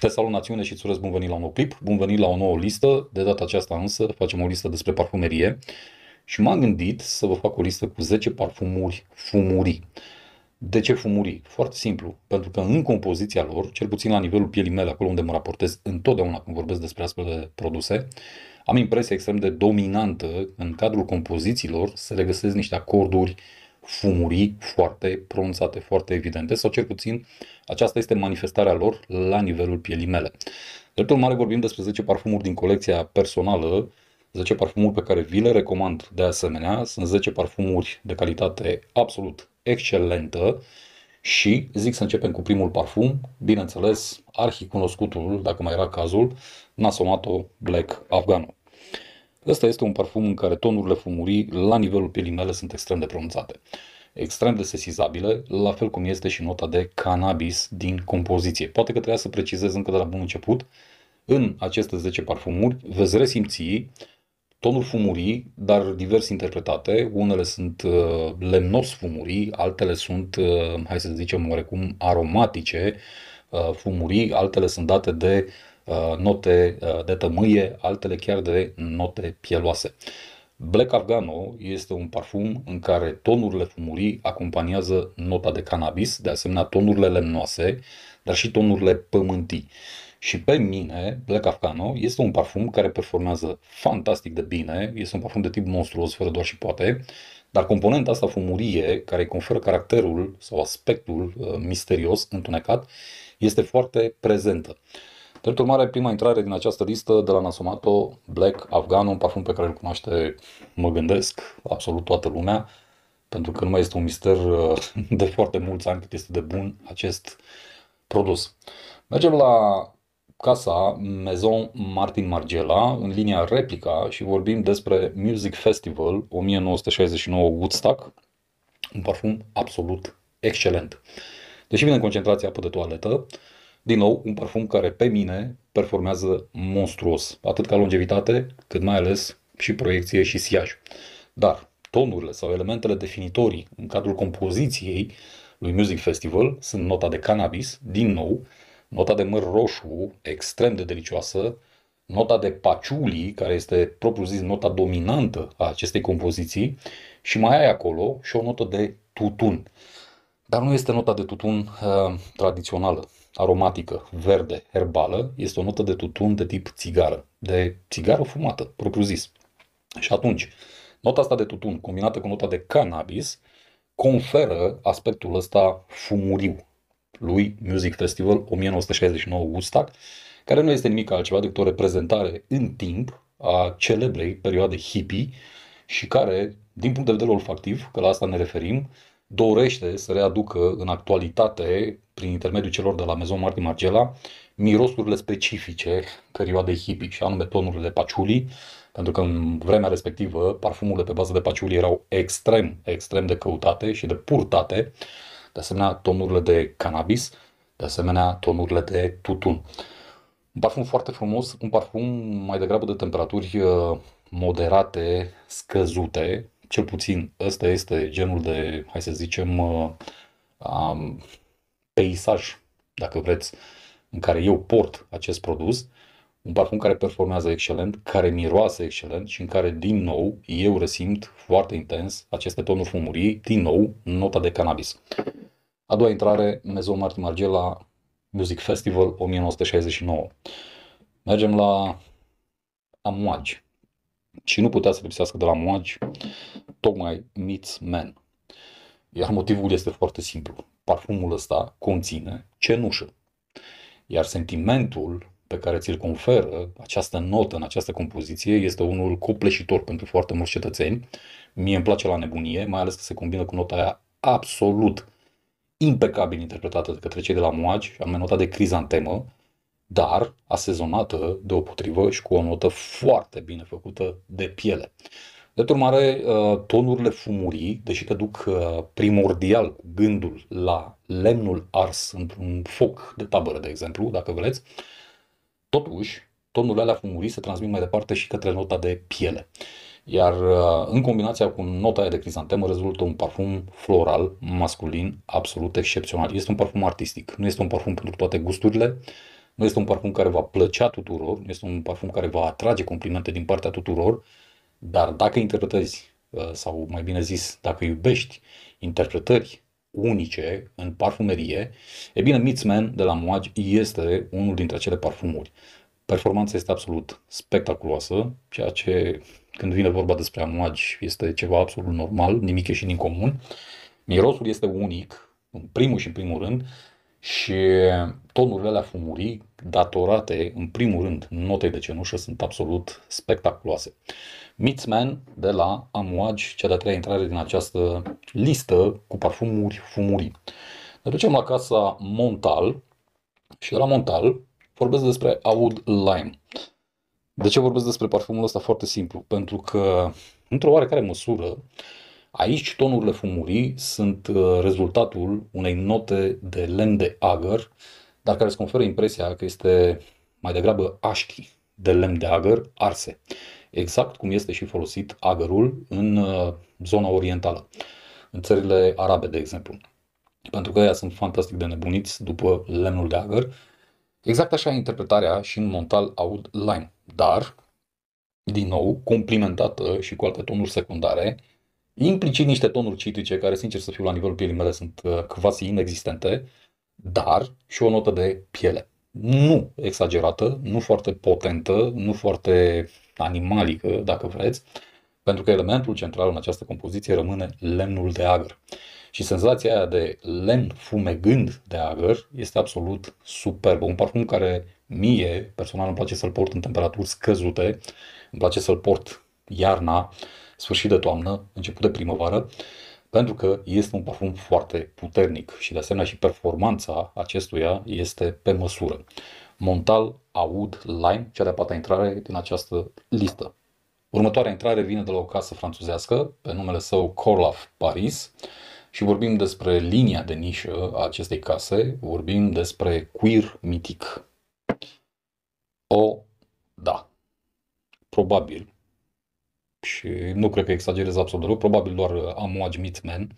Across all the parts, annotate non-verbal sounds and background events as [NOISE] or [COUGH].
Te salut națiune și îți urez bun venit la un nou clip, bun venit la o nouă listă, de data aceasta însă facem o listă despre parfumerie și m-am gândit să vă fac o listă cu 10 parfumuri fumurii. De ce fumurii? Foarte simplu, pentru că în compoziția lor, cel puțin la nivelul pielii mele, acolo unde mă raportez întotdeauna când vorbesc despre astfel de produse, am impresia extrem de dominantă în cadrul compozițiilor le regăsesc niște acorduri fumurii foarte pronunțate, foarte evidente sau cel puțin aceasta este manifestarea lor la nivelul pielii mele. Drept urmare vorbim despre 10 parfumuri din colecția personală, 10 parfumuri pe care vi le recomand de asemenea, sunt 10 parfumuri de calitate absolut excelentă și zic să începem cu primul parfum, bineînțeles, arhicunoscutul, dacă mai era cazul, Nasomato Black Afghano. Ăsta este un parfum în care tonurile fumurii la nivelul pielii mele sunt extrem de pronunțate, extrem de sesizabile, la fel cum este și nota de cannabis din compoziție. Poate că trebuia să precizez încă de la bun început, în aceste 10 parfumuri veți resimți tonul fumurii, dar divers interpretate. Unele sunt uh, lemnos fumurii, altele sunt, uh, hai să zicem, oarecum aromatice uh, fumurii, altele sunt date de uh, Uh, note uh, de tămâie, altele chiar de note pieloase. Black Afghano este un parfum în care tonurile fumurii acompaniază nota de cannabis, de asemenea tonurile lemnoase, dar și tonurile pământii. Și pe mine, Black Afghano este un parfum care performează fantastic de bine, este un parfum de tip monstruos, fără doar și poate, dar componenta asta fumurie, care îi conferă caracterul sau aspectul uh, misterios, întunecat, este foarte prezentă. Drept urmare, prima intrare din această listă de la Nasomato, Black, Afgan, un parfum pe care îl cunoaște, mă gândesc, absolut toată lumea, pentru că nu mai este un mister uh, [LAUGHS] de foarte mulți ani cât este de bun acest produs. Mergem la casa Maison Martin Margiela, în linia replica și vorbim despre Music Festival 1969 Woodstock, un parfum absolut excelent. Deși vine în concentrația apă de toaletă, uh, din nou, un parfum care pe mine performează monstruos, atât ca longevitate, cât mai ales și proiecție și siaj. Dar tonurile sau elementele definitorii în cadrul compoziției lui Music Festival sunt nota de cannabis, din nou, nota de măr roșu, extrem de delicioasă, nota de paciuli, care este propriu zis nota dominantă a acestei compoziții, și mai ai acolo și o notă de tutun. Dar nu este nota de tutun uh, tradițională aromatică, verde, herbală, este o notă de tutun de tip țigară, de țigară fumată, propriu-zis. Și atunci, nota asta de tutun combinată cu nota de cannabis conferă aspectul ăsta fumuriu lui Music Festival 1969 Woodstock, care nu este nimic altceva decât o reprezentare în timp a celebrei perioade hippie și care, din punct de vedere olfactiv, că la asta ne referim, dorește să readucă în actualitate, prin intermediul celor de la Maison Martin Margiela, mirosurile specifice perioadei hippie, și anume tonurile de paciuli, pentru că în vremea respectivă parfumurile pe bază de paciuli erau extrem, extrem de căutate și de purtate, de asemenea tonurile de cannabis, de asemenea tonurile de tutun. Un parfum foarte frumos, un parfum mai degrabă de temperaturi uh, moderate, scăzute, cel puțin ăsta este genul de, hai să zicem, um, peisaj, dacă vreți, în care eu port acest produs, un parfum care performează excelent, care miroase excelent și în care, din nou, eu resimt foarte intens aceste tonuri fumurii, din nou, nota de cannabis. A doua intrare, mezo Martin Margiela Music Festival 1969. Mergem la Amuagi. Și nu putea să lipsească de la Uh, tocmai Meets Man. Iar motivul este foarte simplu. Parfumul ăsta conține cenușă. Iar sentimentul pe care ți-l conferă această notă în această compoziție este unul copleșitor pentru foarte mulți cetățeni. Mie îmi place la nebunie, mai ales că se combină cu nota aia absolut impecabil interpretată de către cei de la Moagi, anume nota de crizantemă, dar asezonată deopotrivă și cu o notă foarte bine făcută de piele. De urmare, uh, tonurile fumurii, deși te duc uh, primordial gândul la lemnul ars într-un foc de tabără, de exemplu, dacă vreți, totuși, tonurile alea fumurii se transmit mai departe și către nota de piele. Iar uh, în combinația cu nota aia de crizantemă rezultă un parfum floral, masculin, absolut excepțional. Este un parfum artistic, nu este un parfum pentru toate gusturile, nu este un parfum care va plăcea tuturor, Nu este un parfum care va atrage complimente din partea tuturor, dar dacă interpretezi, uh, sau mai bine zis, dacă iubești interpretări unice în parfumerie, e bine, Mitzman de la Moaj este unul dintre acele parfumuri. Performanța este absolut spectaculoasă, ceea ce când vine vorba despre amuagi este ceva absolut normal, nimic și din comun. Mirosul este unic, în primul și în primul rând, și tonurile alea fumurii, datorate în primul rând notei de cenușă, sunt absolut spectaculoase. Mitzman de la Amuaj cea de-a treia intrare din această listă cu parfumuri fumurii. Ne ducem la casa Montal și la Montal vorbesc despre Aud Lime. De ce vorbesc despre parfumul ăsta? Foarte simplu, pentru că într-o oarecare măsură Aici tonurile fumurii sunt uh, rezultatul unei note de lemn de agăr, dar care îți conferă impresia că este mai degrabă așchi de lemn de agăr arse, exact cum este și folosit agărul în uh, zona orientală, în țările arabe, de exemplu. Pentru că ei sunt fantastic de nebuniți după lemnul de agăr. Exact așa e interpretarea și în Montal Outline, dar, din nou, complimentată și cu alte tonuri secundare, implicit niște tonuri citrice care, sincer să fiu, la nivelul pielii mele sunt uh, quasi inexistente, dar și o notă de piele. Nu exagerată, nu foarte potentă, nu foarte animalică, dacă vreți, pentru că elementul central în această compoziție rămâne lemnul de agăr. Și senzația aia de lemn fumegând de agăr este absolut superbă. Un parfum care mie, personal, îmi place să-l port în temperaturi scăzute, îmi place să-l port iarna, sfârșit de toamnă, început de primăvară, pentru că este un parfum foarte puternic și de asemenea și performanța acestuia este pe măsură. Montal Aud Lime, cea de-a patra intrare din această listă. Următoarea intrare vine de la o casă franțuzească pe numele său Corlaf Paris și vorbim despre linia de nișă a acestei case, vorbim despre queer mitic. O, da, probabil și nu cred că exagerez absolut deloc, probabil doar o Mitman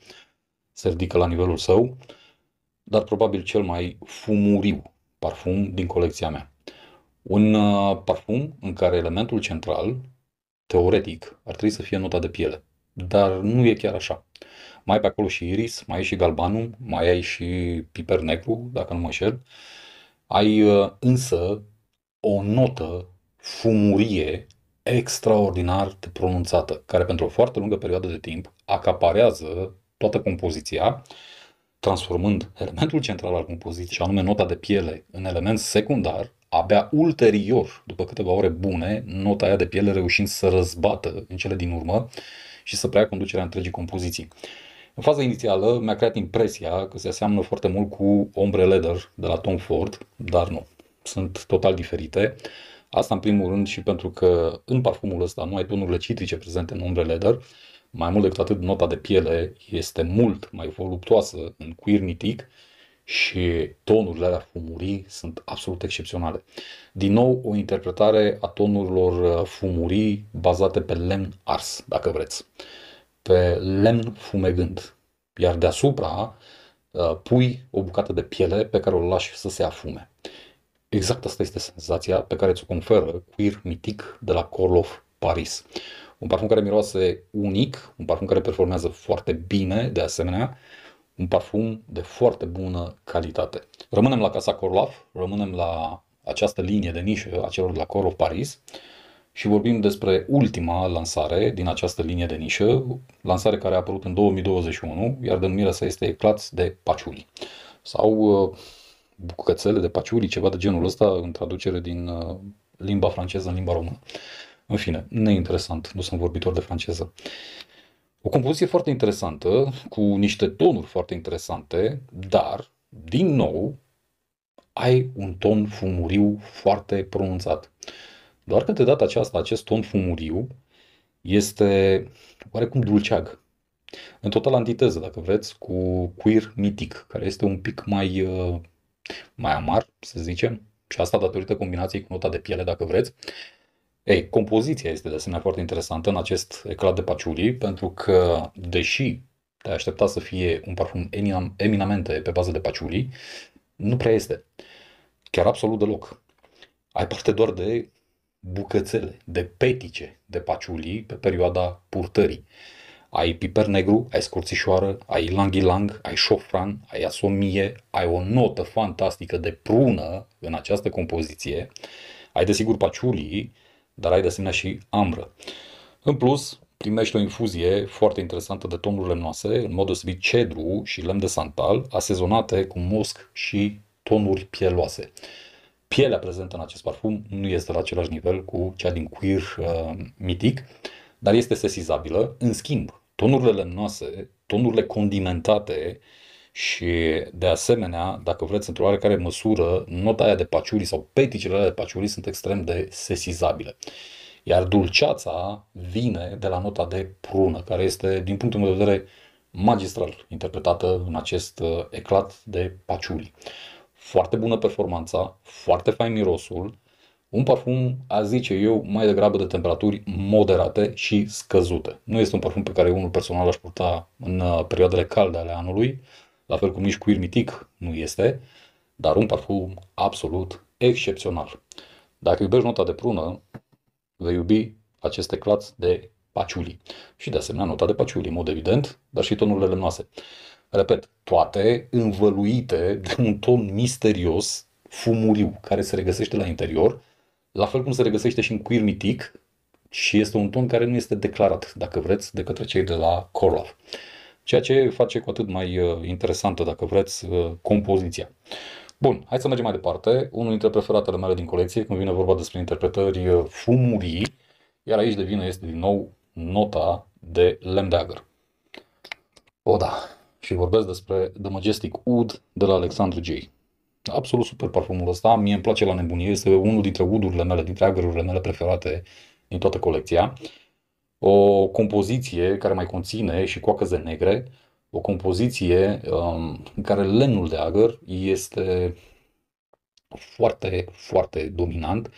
se ridică la nivelul său, dar probabil cel mai fumuriu parfum din colecția mea. Un uh, parfum în care elementul central, teoretic, ar trebui să fie nota de piele, dar nu e chiar așa. Mai ai pe acolo și iris, mai ai și galbanum, mai ai și piper negru, dacă nu mă șer. Ai uh, însă o notă fumurie extraordinar de pronunțată, care pentru o foarte lungă perioadă de timp acaparează toată compoziția, transformând elementul central al compoziției, și anume nota de piele, în element secundar, abia ulterior, după câteva ore bune, nota aia de piele reușind să răzbată în cele din urmă și să preia conducerea întregii compoziții. În faza inițială mi-a creat impresia că se aseamnă foarte mult cu Ombre Leather de la Tom Ford, dar nu. Sunt total diferite. Asta în primul rând și pentru că în parfumul ăsta nu ai tonurile citrice prezente în umbre leather, mai mult decât atât nota de piele este mult mai voluptoasă în cuir nitic și tonurile alea fumurii sunt absolut excepționale. Din nou, o interpretare a tonurilor uh, fumurii bazate pe lemn ars, dacă vreți, pe lemn fumegând. Iar deasupra uh, pui o bucată de piele pe care o lași să se afume exact asta este senzația pe care ți-o conferă cuir mitic de la Corlof Paris. Un parfum care miroase unic, un parfum care performează foarte bine, de asemenea, un parfum de foarte bună calitate. Rămânem la Casa Corlof, rămânem la această linie de nișă a celor de la Corlof Paris și vorbim despre ultima lansare din această linie de nișă, lansare care a apărut în 2021, iar denumirea sa este Eclat de Paciuli sau uh, bucățele de paciuri, ceva de genul ăsta în traducere din uh, limba franceză în limba română. În fine, neinteresant, nu sunt vorbitor de franceză. O compoziție foarte interesantă, cu niște tonuri foarte interesante, dar, din nou, ai un ton fumuriu foarte pronunțat. Doar că de data aceasta acest ton fumuriu este oarecum dulceag. În total antiteză, dacă vreți, cu Queer Mitic, care este un pic mai uh, mai amar, să zicem, și asta datorită combinației cu nota de piele, dacă vreți. Ei, compoziția este de asemenea foarte interesantă în acest eclat de paciulii, pentru că, deși te aștepta să fie un parfum eminamente pe bază de paciulii, nu prea este. Chiar absolut deloc. Ai parte doar de bucățele, de petice de paciulii pe perioada purtării. Uh, ai piper negru, ai scorțișoară, ai ylang lang ai șofran, ai asomie, ai o notă fantastică de prună în această compoziție, ai desigur paciulii, dar ai de asemenea și ambră. În plus, primești o infuzie foarte interesantă de tonuri lemnoase, în mod deosebit cedru și lemn de santal, asezonate cu mosc și tonuri pieloase. Pielea prezentă în acest parfum nu este la același nivel cu cea din cuir uh, mitic, dar este sesizabilă. În schimb, tonurile lemnoase, tonurile condimentate și de asemenea, dacă vreți, într-o oarecare măsură, nota aia de paciuri sau peticele de paciuri sunt extrem de sesizabile. Iar dulceața vine de la nota de prună, care este, din punctul meu de vedere, magistral interpretată în acest uh, eclat de paciuri. Foarte bună performanța, foarte fain mirosul, un parfum, a zice eu, mai degrabă de temperaturi moderate și scăzute. Nu este un parfum pe care unul personal aș purta în uh, perioadele calde ale anului, la fel cum nici cuir mitic nu este, dar un parfum absolut excepțional. Dacă iubești nota de prună, vei iubi aceste clați de paciuli. Și de asemenea nota de paciuli, în mod evident, dar și tonurile lemnoase. Repet, toate învăluite de un ton misterios, fumuriu, care se regăsește la interior la fel cum se regăsește și în cuir mitic și este un ton care nu este declarat, dacă vreți, de către cei de la Korov. Ceea ce face cu atât mai uh, interesantă, dacă vreți, uh, compoziția. Bun, hai să mergem mai departe. Unul dintre preferatele mele din colecție, când vine vorba despre interpretări uh, fumurii, iar aici de vină este din nou nota de Lemdagger. O da, și vorbesc despre The Majestic Wood de la Alexandru J absolut super parfumul ăsta, mie îmi place la nebunie, este unul dintre udurile mele, dintre agărurile mele preferate din toată colecția. O compoziție care mai conține și coacăze negre, o compoziție um, în care lemnul de agăr este foarte, foarte dominant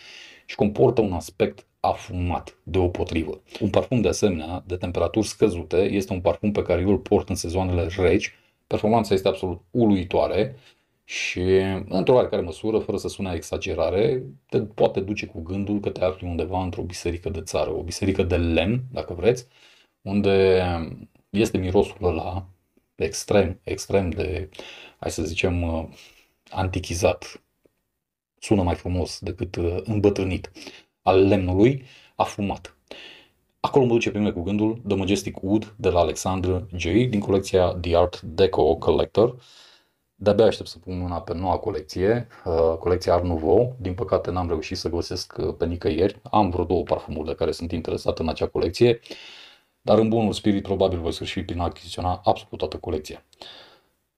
și comportă un aspect afumat deopotrivă. Un parfum de asemenea, de temperaturi scăzute, este un parfum pe care eu îl port în sezoanele reci. Performanța este absolut uluitoare și, într-o oarecare măsură, fără să sune exagerare, te poate duce cu gândul că te afli undeva într-o biserică de țară, o biserică de lemn, dacă vreți, unde este mirosul ăla extrem, extrem de, hai să zicem, uh, antichizat, sună mai frumos decât uh, îmbătrânit, al lemnului afumat. Acolo mă duce pe mine cu gândul The Majestic Wood de la Alexandre J din colecția The Art Deco Collector, de-abia aștept să pun mâna pe noua colecție, uh, colecția Art Nouveau. Din păcate n-am reușit să găsesc uh, pe nicăieri. Am vreo două parfumuri de care sunt interesat în acea colecție, dar în bunul spirit probabil voi sfârși prin a achiziționa absolut toată colecția.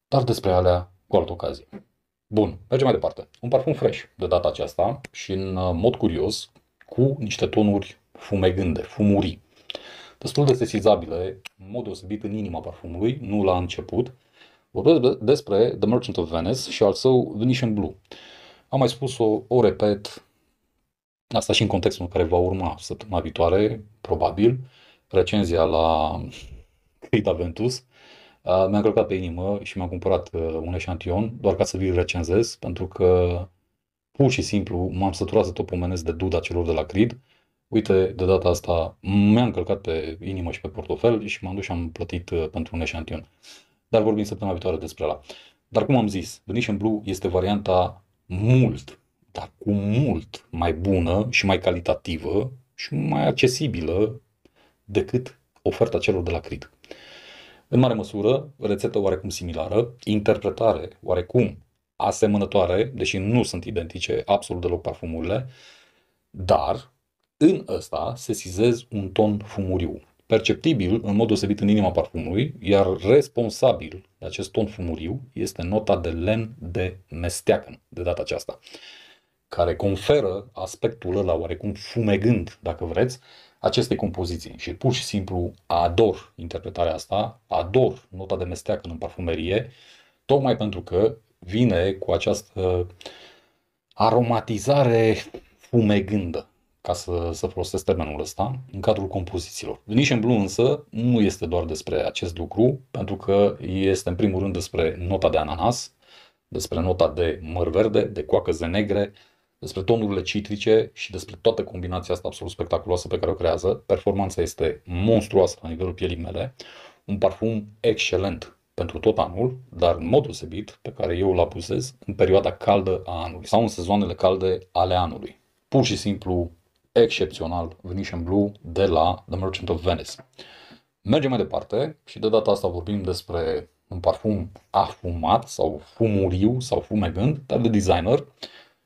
Dar despre alea cu altă ocazie. Bun, mergem mai departe. Un parfum fresh de data aceasta și în uh, mod curios cu niște tonuri fumegânde, fumurii. Destul de sesizabile, în mod deosebit în inima parfumului, nu la început, Vorbesc despre The Merchant of Venice și al său Venetian Blue. Am mai spus-o, o repet, asta și în contextul în care va urma săptămâna viitoare, probabil, recenzia la Creed Aventus. Mi-am călcat pe inimă și mi-am cumpărat uh, un eșantion doar ca să vi-l recenzez, pentru că pur și simplu m-am săturat să tot pomenesc de duda celor de la Creed. Uite, de data asta mi-am călcat pe inimă și pe portofel și m-am dus și am plătit uh, pentru un eșantion dar vorbim săptămâna viitoare despre ăla. Dar cum am zis, Danish în Blue este varianta mult, dar cu mult mai bună și mai calitativă și mai accesibilă decât oferta celor de la Crit. În mare măsură, rețetă oarecum similară, interpretare oarecum asemănătoare, deși nu sunt identice absolut deloc parfumurile, dar în ăsta sizez un ton fumuriu. Perceptibil, în mod deosebit în inima parfumului, iar responsabil de acest ton fumuriu este nota de len de mesteacăn, de data aceasta, care conferă aspectul ăla oarecum fumegând, dacă vreți, aceste compoziții și pur și simplu ador interpretarea asta, ador nota de mesteacăn în parfumerie, tocmai pentru că vine cu această aromatizare fumegândă ca să, să folosesc termenul ăsta, în cadrul compozițiilor. Nici Blue însă nu este doar despre acest lucru, pentru că este în primul rând despre nota de ananas, despre nota de măr verde, de coacăze negre, despre tonurile citrice și despre toată combinația asta absolut spectaculoasă pe care o creează. Performanța este monstruoasă la nivelul pielii mele, un parfum excelent pentru tot anul, dar în mod deosebit pe care eu îl abuzez în perioada caldă a anului sau în sezoanele calde ale anului. Pur și simplu excepțional Venetian Blue blu de la The Merchant of Venice. Mergem mai departe și de data asta vorbim despre un parfum afumat sau fumuriu sau fumegând, dar de designer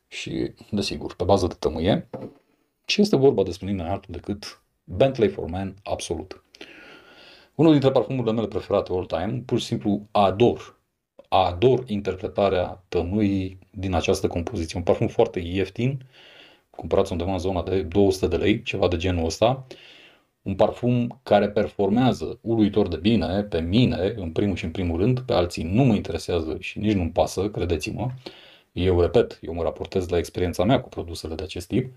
și, desigur, pe bază de tămâie. Și este vorba despre nimeni altul decât Bentley for Men Absolut. Unul dintre parfumurile mele preferate all time, pur și simplu ador ador interpretarea tămâii din această compoziție. Un parfum foarte ieftin, uh, cumpărați undeva în zona de 200 de lei, ceva de genul ăsta, un parfum care performează uluitor de bine pe mine, în primul și în primul rând, pe alții nu mă interesează și nici nu-mi pasă, credeți-mă. Eu repet, eu mă raportez la experiența mea cu produsele de acest tip.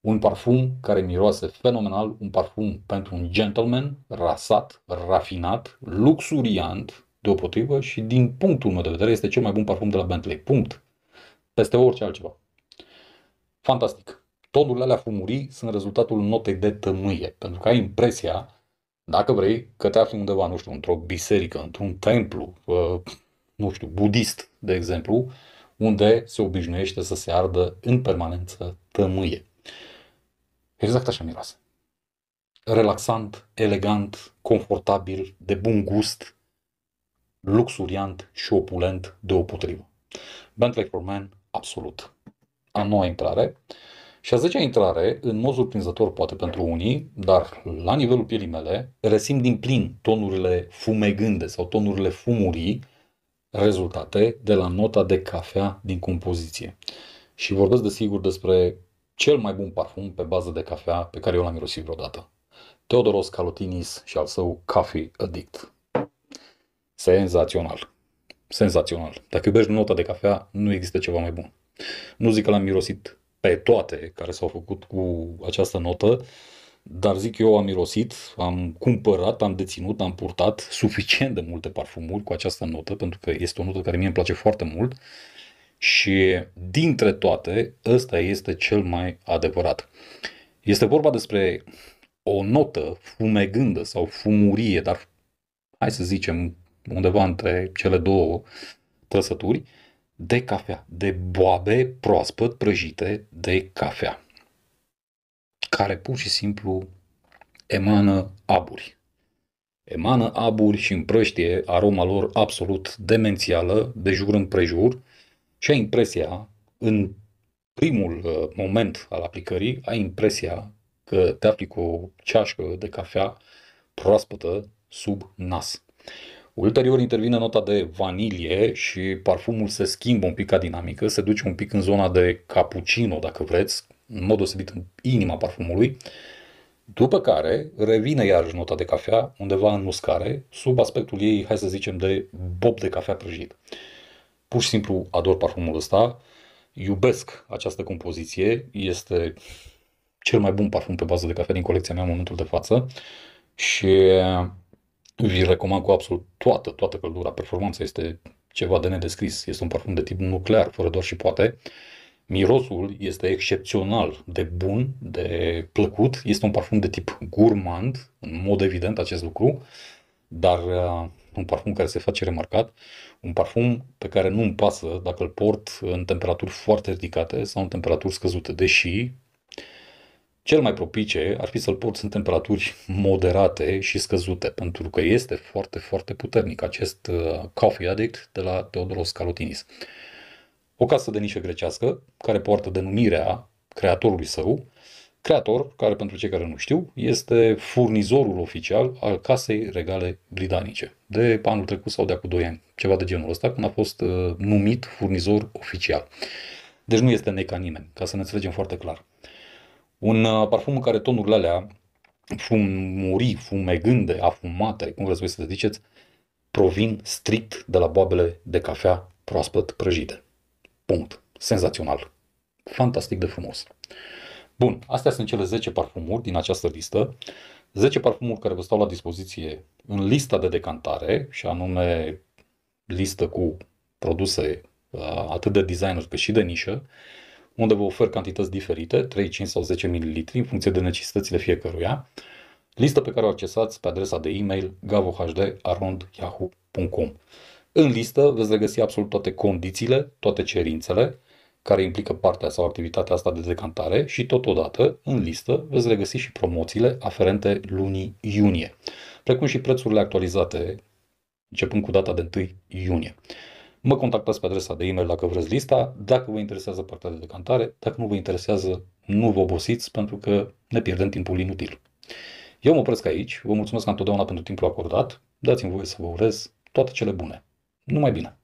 Un parfum care miroase fenomenal, un parfum pentru un gentleman, rasat, rafinat, luxuriant, deopotrivă și din punctul meu de vedere este cel mai bun parfum de la Bentley. Punct. Peste orice altceva fantastic. Tonurile alea fumurii sunt rezultatul notei de tămâie, pentru că ai impresia, dacă vrei, că te afli undeva, nu știu, într-o biserică, într-un templu, uh, nu știu, budist, de exemplu, unde se obișnuiește să se ardă în permanență tămâie. Exact așa miroase. Relaxant, elegant, confortabil, de bun gust, luxuriant și opulent de potrivă. Bentley for Man, absolut a noua intrare. Și a zecea intrare, în mod surprinzător poate pentru unii, dar la nivelul pielii mele, resim din plin tonurile fumegânde sau tonurile fumurii rezultate de la nota de cafea din compoziție. Și vorbesc desigur despre cel mai bun parfum pe bază de cafea pe care eu l-am mirosit vreodată. Teodoros Calotinis și al său Coffee Addict. Senzațional. Senzațional. Dacă iubești nota de cafea, nu există ceva mai bun. Nu că l-am mirosit pe toate care s-au făcut cu această notă, dar zic eu am mirosit, am cumpărat, am deținut, am purtat suficient de multe parfumuri cu această notă, pentru că este o notă care mie îmi place foarte mult și dintre toate, ăsta este cel mai adevărat. Este vorba despre o notă fumegândă sau fumurie, dar hai să zicem undeva între cele două trăsături, uh, de cafea, de boabe proaspăt prăjite de cafea, care pur și simplu emană aburi. Emană aburi și împrăștie aroma lor absolut demențială, de jur împrejur, și ai impresia, în primul uh, moment al aplicării, ai impresia că te afli cu o ceașcă de cafea proaspătă sub nas. Ulterior intervine nota de vanilie și parfumul se schimbă un pic ca dinamică, se duce un pic în zona de cappuccino, dacă vreți, în mod deosebit în inima parfumului, după care revine iarăși nota de cafea, undeva în uscare, sub aspectul ei, hai să zicem, de bob de cafea prăjit. Pur și simplu ador parfumul ăsta, iubesc această compoziție, este cel mai bun parfum pe bază de cafea din colecția mea în momentul de față și vi recomand cu absolut toată, toată căldura. Performanța este ceva de nedescris. Este un parfum de tip nuclear, fără doar și poate. Mirosul este excepțional de bun, de plăcut. Este un parfum de tip gourmand, în mod evident acest lucru, dar uh, un parfum care se face remarcat, un parfum pe care nu îmi pasă dacă îl port în temperaturi foarte ridicate sau în temperaturi scăzute, deși cel mai propice ar fi să-l porți în temperaturi moderate și scăzute, pentru că este foarte, foarte puternic acest uh, Coffee Addict de la Teodoros Calotinis. O casă de nișă grecească, care poartă denumirea creatorului său, creator, care pentru cei care nu știu, este furnizorul oficial al casei regale britanice, de anul trecut sau de acum 2 ani, ceva de genul ăsta, când a fost uh, numit furnizor oficial. Deci nu este neca nimeni, ca să ne înțelegem foarte clar. Un uh, parfum în care tonurile alea, fumuri, fumegânde, afumate, cum vreți voi să le ziceți, provin strict de la boabele de cafea proaspăt prăjite. Punct. Senzațional. Fantastic de frumos. Bun, astea sunt cele 10 parfumuri din această listă. 10 parfumuri care vă stau la dispoziție în lista de decantare, și anume listă cu produse uh, atât de designer cât și de nișă unde vă ofer cantități diferite, 3, 5 sau 10 ml, în funcție de necesitățile fiecăruia, listă pe care o accesați pe adresa de e-mail gavohd.yahoo.com. În listă veți regăsi absolut toate condițiile, toate cerințele care implică partea sau activitatea asta de decantare și totodată în listă veți regăsi și promoțiile aferente lunii iunie, precum și prețurile actualizate începând cu data de 1 iunie. Mă contactați pe adresa de e-mail dacă vreți lista, dacă vă interesează partea de decantare, dacă nu vă interesează, nu vă obosiți pentru că ne pierdem timpul inutil. Eu mă opresc aici, vă mulțumesc întotdeauna pentru timpul acordat, dați-mi voie să vă urez toate cele bune. Numai bine!